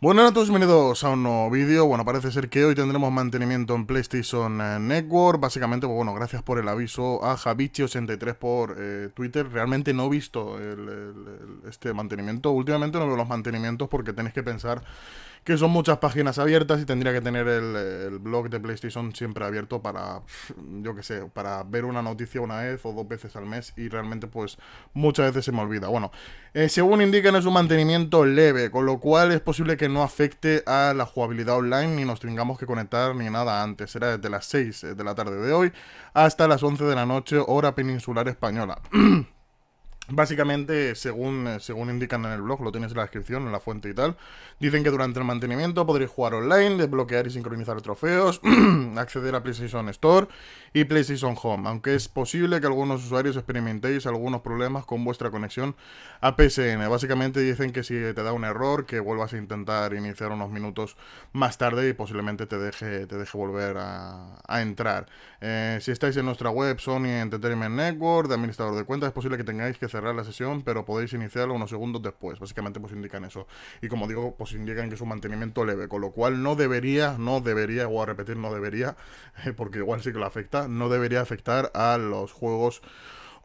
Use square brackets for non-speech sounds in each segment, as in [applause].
Bueno, a todos, bienvenidos a un nuevo vídeo. Bueno, parece ser que hoy tendremos mantenimiento en PlayStation eh, Network. Básicamente, pues bueno, gracias por el aviso a Javichi83 por eh, Twitter. Realmente no he visto este mantenimiento. Últimamente no veo los mantenimientos porque tenéis que pensar que son muchas páginas abiertas y tendría que tener el, blog de PlayStation siempre abierto para, yo que sé, para ver una noticia una vez o dos veces al mes y realmente pues muchas veces se me olvida. Bueno, eh, según indican es un mantenimiento leve, con lo cual es posible que no afecte a la jugabilidad online ni nos tengamos que conectar ni nada antes. Será desde las 6 eh, de la tarde de hoy hasta las 11 de la noche hora peninsular española. [clears throat] Básicamente, según, eh, según indican en el blog, lo tienes en la descripción, en la fuente y tal, dicen que durante el mantenimiento podréis jugar online, desbloquear y sincronizar trofeos, [clears throat] acceder a PlayStation Store y PlayStation Home, aunque es posible que algunos usuarios experimentéis algunos problemas con vuestra conexión a PSN. Básicamente dicen que si te da un error, que vuelvas a intentar iniciar unos minutos más tarde y posiblemente te deje, te deje volver a, entrar. Eh, si estáis en nuestra web Sony Entertainment Network, de administrador de cuentas, es posible que tengáis que cerrar cerrar la sesión, pero podéis iniciarla unos segundos después. Básicamente pues indican eso. Y como digo, pues indican que es un mantenimiento leve, con lo cual no debería, no debería, O a repetir, no debería, [laughs] porque igual sí que lo afecta, no debería afectar a los juegos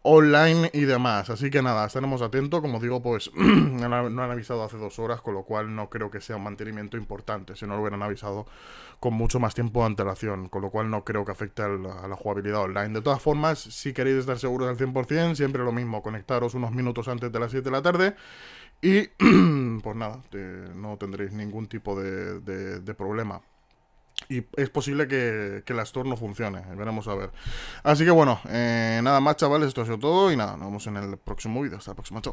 online y demás. Así que nada, estaremos atentos. Como digo, pues [clears throat] no han avisado hace dos horas, con lo cual no creo que sea un mantenimiento importante. Si no lo hubieran avisado con mucho más tiempo de antelación, con lo cual no creo que afecte a la, jugabilidad online. De todas formas, si queréis estar seguros al 100%, siempre lo mismo, conectaros unos minutos antes de las 7 de la tarde. Y [clears throat] pues nada, eh, no tendréis ningún tipo de problema y es posible que, que la no funcione. Veremos a ver. Así que bueno, eh, nada más, chavales. Esto ha sido todo. Y nada, nos vemos en el próximo vídeo. Hasta la próxima. Chao.